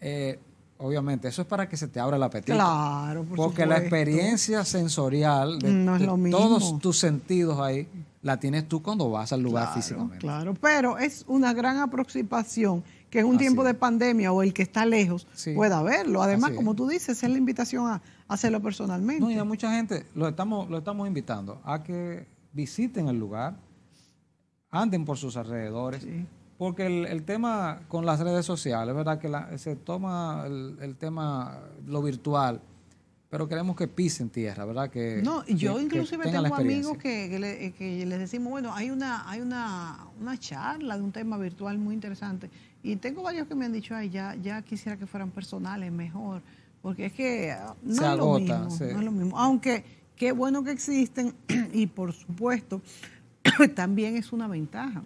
eh, obviamente, eso es para que se te abra el apetito. Claro, por Porque la experiencia sensorial de, todos tus sentidos ahí la tienes tú cuando vas al lugar claro, físicamente. Claro, pero es una gran aproximación que es un tiempo de pandemia o el que está lejos, pueda verlo. Además, como tú dices, es la invitación a hacerlo personalmente. No, y a mucha gente lo estamos, invitando a que visiten el lugar, anden por sus alrededores. Porque el, tema con las redes sociales, ¿verdad? Que se toma el, tema, lo virtual, pero queremos que pisen tierra, ¿verdad? Que, no, yo inclusive tengo amigos que, les decimos, bueno, hay una hay una, una charla de un tema virtual muy interesante y tengo varios que me han dicho, ay, ya, quisiera que fueran personales, mejor, porque es que ah, no, es, lo mismo, no es lo mismo. Aunque qué bueno que existen y por supuesto también es una ventaja,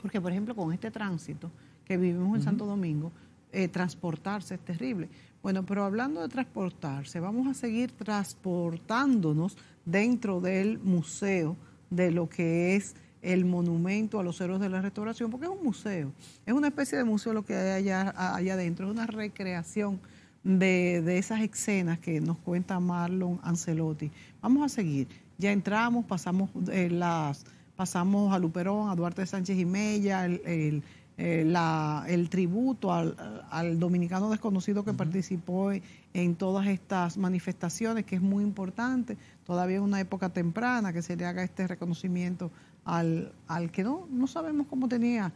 porque por ejemplo con este tránsito que vivimos en Santo Domingo, eh, transportarse es terrible. Bueno, pero hablando de transportarse, vamos a seguir transportándonos dentro del museo de lo que es el monumento a los héroes de la restauración, porque es un museo, es una especie de museo lo que hay allá, allá adentro, es una recreación de, esas escenas que nos cuenta Marlon Ancelotti. Vamos a seguir, ya entramos, pasamos, eh, las, pasamos a Luperón, a Duarte Sánchez y Mella, el, eh, tributo al, dominicano desconocido que participó en, todas estas manifestaciones, que es muy importante, todavía en una época temprana que se le haga este reconocimiento al, que no, sabemos cómo tenía,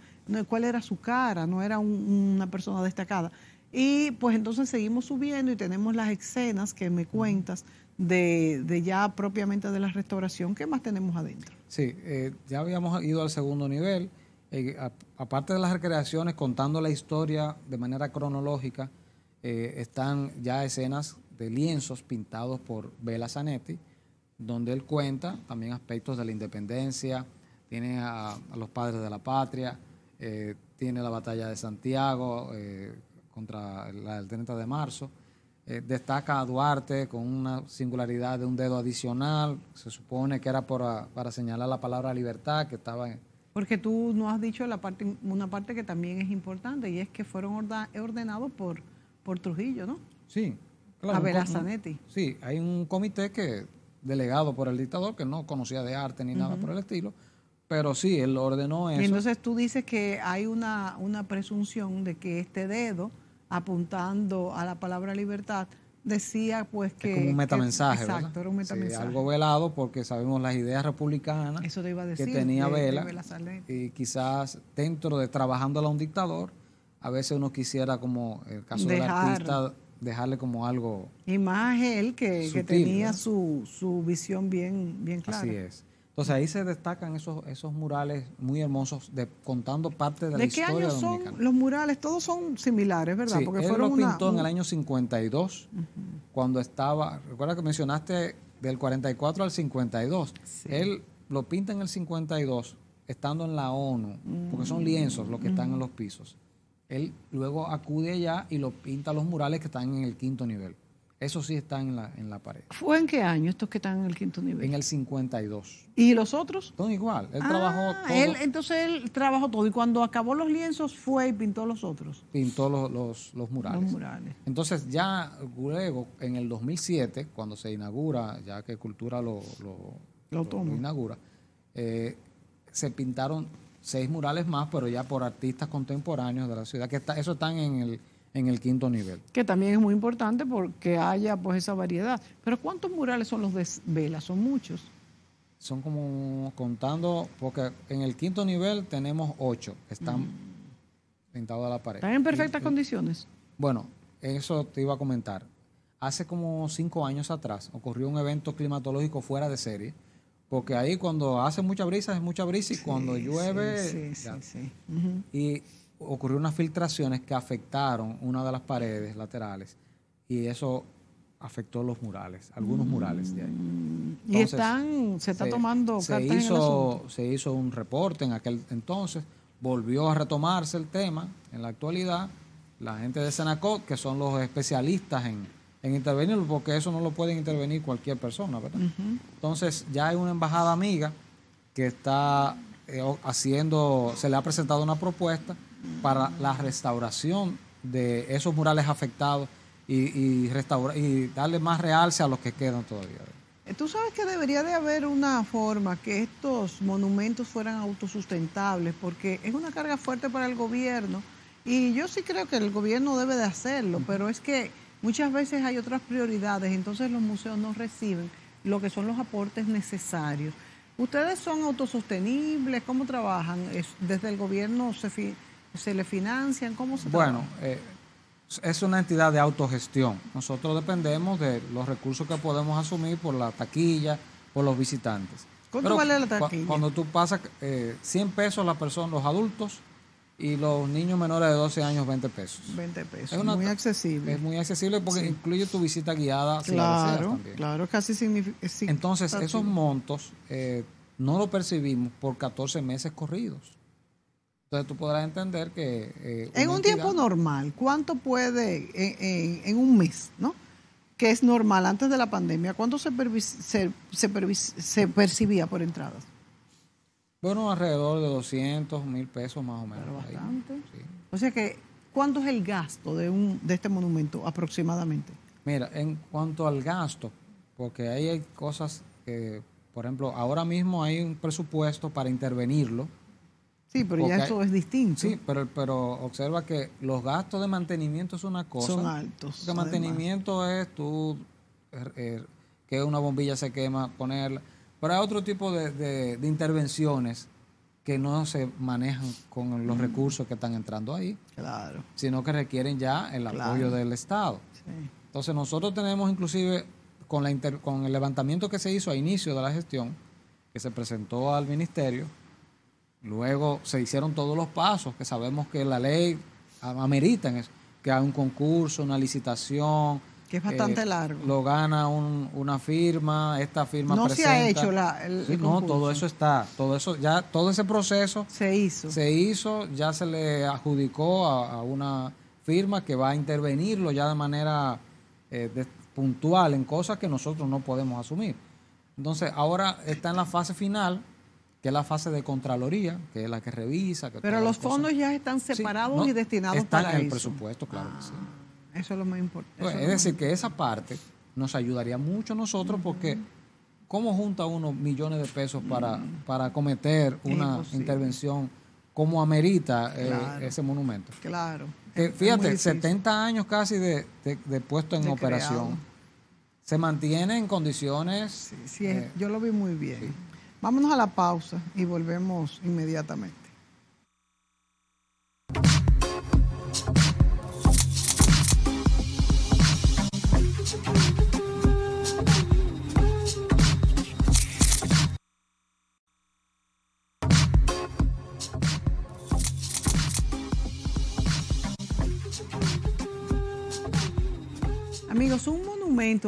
cuál era su cara, no era una persona destacada. Y pues entonces seguimos subiendo y tenemos las escenas que me cuentas de, ya propiamente de la restauración. ¿Qué más tenemos adentro? Sí, eh, ya habíamos ido al segundo nivel. Eh, aparte de las recreaciones, contando la historia de manera cronológica, eh, están ya escenas de lienzos pintados por Bela Zanetti, donde él cuenta también aspectos de la independencia, tiene a, los padres de la patria, eh, tiene la batalla de Santiago eh, contra la del 30 de marzo. Eh, destaca a Duarte con una singularidad de un dedo adicional. Se supone que era para, señalar la palabra libertad que estaba en, porque tú no has dicho una parte que también es importante y es que fueron ordenados por, por Trujillo, ¿no? Sí. Claro, a Sí, hay un comité que delegado por el dictador que no conocía de arte ni nada por el estilo pero sí, él ordenó eso. Y entonces tú dices que hay una, presunción de que este dedo, apuntando a la palabra libertad, decía pues que... como un metamensaje, Exacto, era un metamensaje. algo velado porque sabemos las ideas republicanas eso te iba a decir, que tenía Vela. y quizás dentro de trabajándola a un dictador, a veces uno quisiera como el caso del artista dejarle como algo... Y más él que, tenía su, su visión bien, bien clara. Así es. Entonces ahí se destacan esos, esos murales muy hermosos de, contando parte de, la historia ¿De qué año son los murales? Todos son similares, ¿verdad? Porque él fueron lo pintó en el año 52, cuando estaba, recuerda que mencionaste del 44 al 52. Él lo pinta en el 52, estando en la ONU, porque son mm. lienzos los que están en los pisos. Él luego acude allá y lo pinta los murales que están en el quinto nivel. Eso sí está en la, pared. ¿Fue en qué año estos que están en el quinto nivel? En el 52. ¿Y los otros? Son igual. Él ah, trabajó todo. entonces él trabajó todo. Y cuando acabó los lienzos fue y pintó los otros. Pintó los, los, murales. Los murales. Entonces ya luego, en el 2007, cuando se inaugura, ya que Cultura lo, inaugura, eh, se pintaron seis murales más, pero ya por artistas contemporáneos de la ciudad. que está, Eso están en el en el quinto nivel. Que también es muy importante porque haya pues esa variedad. Pero ¿cuántos murales son los de Vela? Son muchos. Son como contando, porque en el quinto nivel tenemos ocho están mm. pintados a la pared. ¿Están en perfectas condiciones? Bueno, eso te iba a comentar. Hace como cinco años atrás ocurrió un evento climatológico fuera de serie, porque ahí cuando hace mucha brisa es mucha brisa y cuando llueve... Sí, sí, sí, Y ocurrió unas filtraciones que afectaron una de las paredes laterales y eso afectó los murales, algunos murales de ahí. y están, se está tomando se hizo, se hizo un reporte en aquel entonces, volvió a retomarse el tema en la actualidad. La gente de Senacot, que son los especialistas en, intervenir, porque eso no lo pueden intervenir cualquier persona, ¿verdad? Entonces, ya hay una embajada amiga que está eh, haciendo, se le ha presentado una propuesta para la restauración de esos murales afectados y, restaurar, y darle más realce a los que quedan todavía. Eh, tú sabes que debería de haber una forma que estos monumentos fueran autosustentables, porque es una carga fuerte para el gobierno. Y yo sí creo que el gobierno debe de hacerlo, pero es que muchas veces hay otras prioridades, entonces los museos no reciben lo que son los aportes necesarios. ¿Ustedes son autosostenibles? ¿Cómo trabajan? ¿Desde el gobierno se, ¿Se le financian? ¿Cómo se Bueno, eh, es una entidad de autogestión. Nosotros dependemos de los recursos que podemos asumir por la taquilla, por los visitantes. ¿Cuánto vale la taquilla? cuando tú pasas eh, 100 pesos la persona, los adultos, y los niños menores de 12 años 20 pesos. 20 pesos. Es muy accesible. Es muy accesible porque incluye tu visita guiada. Claro, casi significa... Entonces, esos montos eh, no lo percibimos por 14 meses corridos. Entonces tú podrás entender que... Eh, en un tiempo normal, ¿cuánto puede, en, un mes, ¿no? Que es normal antes de la pandemia, ¿cuánto se, percibía por entradas? Bueno, alrededor de 200 mil pesos más o menos. O sea que, ¿cuánto es el gasto de, un, de este monumento aproximadamente? Mira, en cuanto al gasto, porque ahí hay cosas que, por ejemplo, ahora mismo hay un presupuesto para intervenirlo Sí, pero ya eso es distinto. Sí, pero, pero observa que los gastos de mantenimiento es una cosa. Son altos. Porque mantenimiento es tú, er, er, que una bombilla se quema, ponerla. Pero hay otro tipo de, intervenciones que no se manejan con los mm. recursos que están entrando ahí. Claro. Sino que requieren ya el apoyo del Estado. Sí. Entonces nosotros tenemos inclusive con, la con el levantamiento que se hizo a inicio de la gestión, que se presentó al ministerio, Luego se hicieron todos los pasos que sabemos que la ley amerita en que hay un concurso, una licitación. Que es eh, bastante largo. Lo gana una firma, esta firma no se ha hecho la, el, No, todo eso está, todo eso ya, todo ese proceso se hizo. Se hizo, ya se le adjudicó a, una firma que va a intervenirlo ya de manera eh, puntual en cosas que nosotros no podemos asumir. Entonces, ahora está en la fase final, que es la fase de Contraloría, que es la que revisa. Pero los fondos ya están separados y destinados están para en el presupuesto, claro ah, Eso es lo más importante. Pues, es decir, que esa parte nos ayudaría mucho a nosotros porque ¿cómo junta uno millones de pesos para, para cometer una intervención como amerita eh, ese monumento? Claro. fíjate, 70 años casi de, puesto en operación. Se mantiene en condiciones. Sí, eh, yo lo vi muy bien. Vámonos a la pausa y volvemos inmediatamente.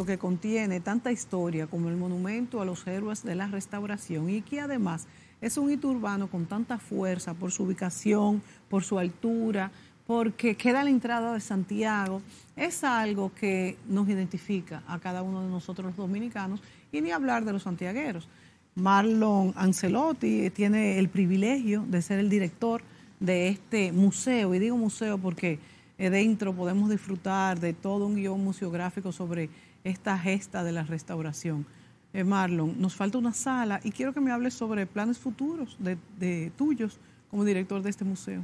que contiene tanta historia como el monumento a los héroes de la restauración y que además es un hito urbano con tanta fuerza por su ubicación, por su altura, porque queda la entrada de Santiago, es algo que nos identifica a cada uno de nosotros los dominicanos y ni hablar de los santiagueros. Marlon Ancelotti tiene el privilegio de ser el director de este museo, y digo museo porque eh, dentro podemos disfrutar de todo un guión museográfico sobre esta gesta de la restauración. Eh, Marlon, nos falta una sala y quiero que me hables sobre planes futuros de, tuyos como director de este museo.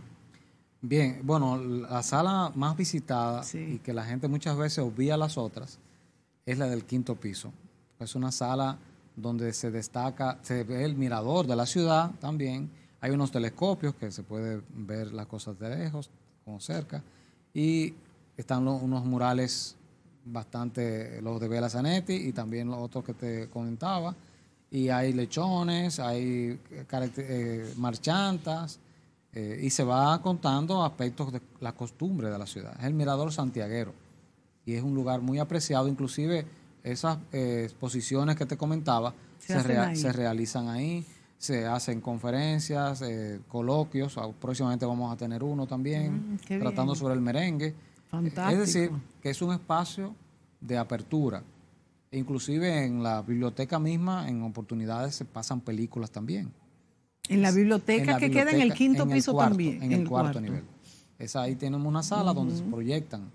Bien, bueno, la sala más visitada y que la gente muchas veces obvia las otras es la del quinto piso. Es una sala donde se destaca, se ve el mirador de la ciudad también. Hay unos telescopios que se puede ver las cosas de lejos, como cerca y están unos murales bastante, los de Bela Zanetti y también los otros que te comentaba. Y hay lechones, hay eh, eh, marchantas, eh, y se va contando aspectos de la costumbre de la ciudad. Es el Mirador Santiaguero y es un lugar muy apreciado, inclusive esas exposiciones que te comentaba se realizan ahí se hacen conferencias, eh, coloquios, ah, próximamente vamos a tener uno también, mm, tratando sobre el merengue. Fantástico. Es decir, que es un espacio de apertura. E inclusive en la biblioteca misma, en oportunidades se pasan películas también. En la biblioteca que queda en el quinto piso también. En el, cuarto, nivel. Es ahí tenemos una sala donde se proyectan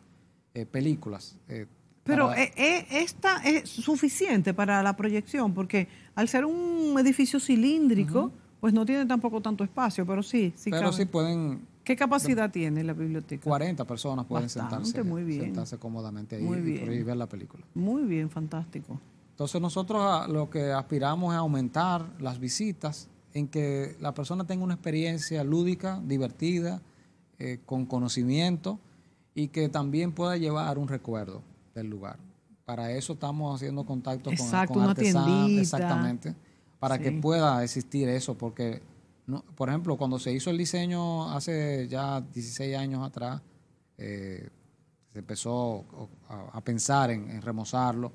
eh, películas. Eh, pero e, e, esta es suficiente para la proyección, porque al ser un edificio cilíndrico, pues no tiene tampoco tanto espacio, pero sí, sí Pero sí pueden... ¿Qué capacidad tiene la biblioteca? 40 personas pueden sentarse, muy bien. cómodamente ahí y ver la película. Muy bien, fantástico. Entonces nosotros ah, lo que aspiramos es aumentar las visitas en que la persona tenga una experiencia lúdica, divertida, eh, con conocimiento y que también pueda llevar un recuerdo del lugar. Para eso estamos haciendo contacto con, artesanos, exactamente, para que pueda existir eso, porque, por ejemplo, cuando se hizo el diseño hace ya 16 años atrás, eh, se empezó a, pensar en, remozarlo.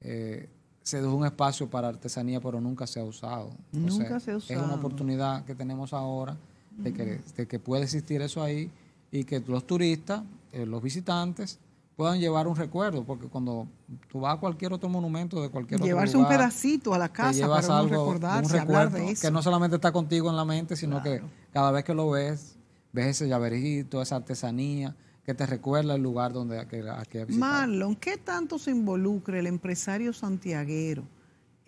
Eh, se dejó un espacio para artesanía, pero nunca se ha usado. nunca se ha usado. Es una oportunidad que tenemos ahora de que, de puede existir eso ahí y que los turistas, eh, los visitantes, puedan llevar un recuerdo, porque cuando tú vas a cualquier otro monumento de cualquier Llevarse otro lugar, un pedacito a la casa que no solamente está contigo en la mente, sino que cada vez que lo ves, ves ese llaverito, esa artesanía que te recuerda el lugar donde que, que Marlon, ¿qué tanto se involucra el empresario santiaguero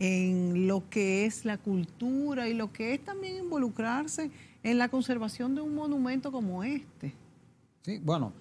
en lo que es la cultura y lo que es también involucrarse en la conservación de un monumento como este? Sí, bueno,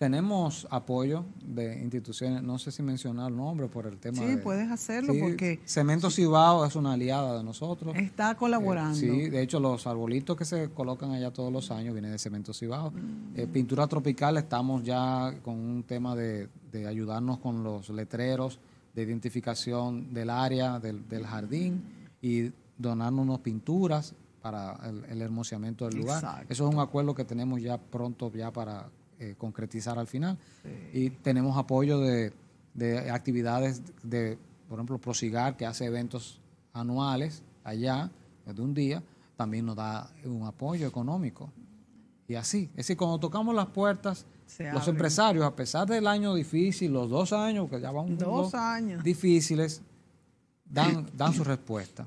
tenemos apoyo de instituciones, no sé si mencionar nombre por el tema. Sí, puedes hacerlo porque... Cemento Cibao es una aliada de nosotros. Está eh, colaborando. sí, de hecho los arbolitos que se colocan allá todos los años vienen de Cemento Cibao. Eh, mm. pintura tropical, estamos ya con un tema de, ayudarnos con los letreros de identificación del área, del, jardín y donarnos pinturas para el, el hermoseamiento del lugar. Exacto. Eso es un acuerdo que tenemos ya pronto ya para eh, concretizar al final. Y tenemos apoyo de, actividades de, por ejemplo, Prosigar, que hace eventos anuales allá, eh, de un día, también nos da un apoyo económico. Y así, es decir, cuando tocamos las puertas, los empresarios, a pesar del año difícil, los dos años, que ya van dos, dos años difíciles, dan, su respuesta.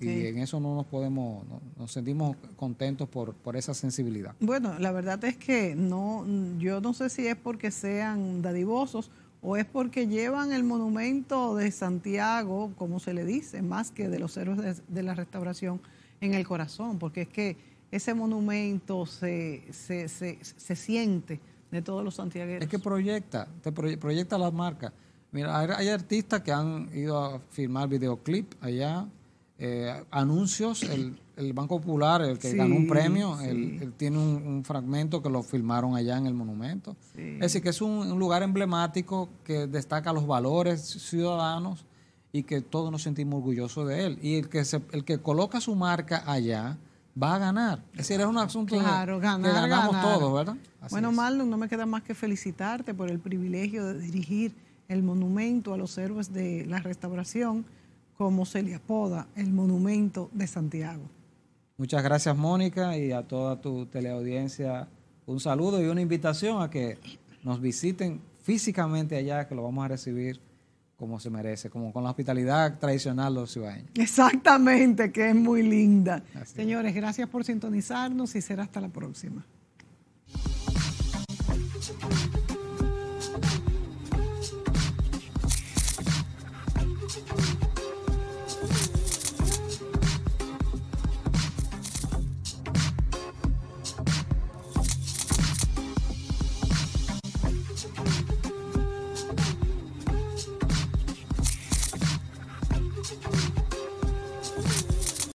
y en eso no nos podemos, nos sentimos contentos por, por esa sensibilidad. Bueno, la verdad es que no, yo no sé si es porque sean dadivosos o es porque llevan el monumento de Santiago, como se le dice, más que de los héroes de, la restauración en el corazón, porque es que ese monumento se, se, se siente de todos los santiagueros. Es que proyecta, te proyecta la marca. Mira, hay, artistas que han ido a filmar videoclip allá, eh, anuncios, el, Banco Popular, el que ganó un premio, tiene un, fragmento que lo filmaron allá en el monumento. Es decir, que es un, lugar emblemático que destaca los valores ciudadanos y que todos nos sentimos orgullosos de él. Y el que, el que coloca su marca allá va a ganar. Es decir, es un asunto que ganamos todos, ¿verdad? bueno, Marlon, no me queda más que felicitarte por el privilegio de dirigir el monumento a los héroes de la restauración, como se le apoda, el monumento de Santiago. Muchas gracias Mónica y a toda tu teleaudiencia un saludo y una invitación a que nos visiten físicamente allá, que lo vamos a recibir como se merece, como con la hospitalidad tradicional de los ciudadanos. Exactamente, que es muy linda. Señores, gracias por sintonizarnos y será hasta la próxima.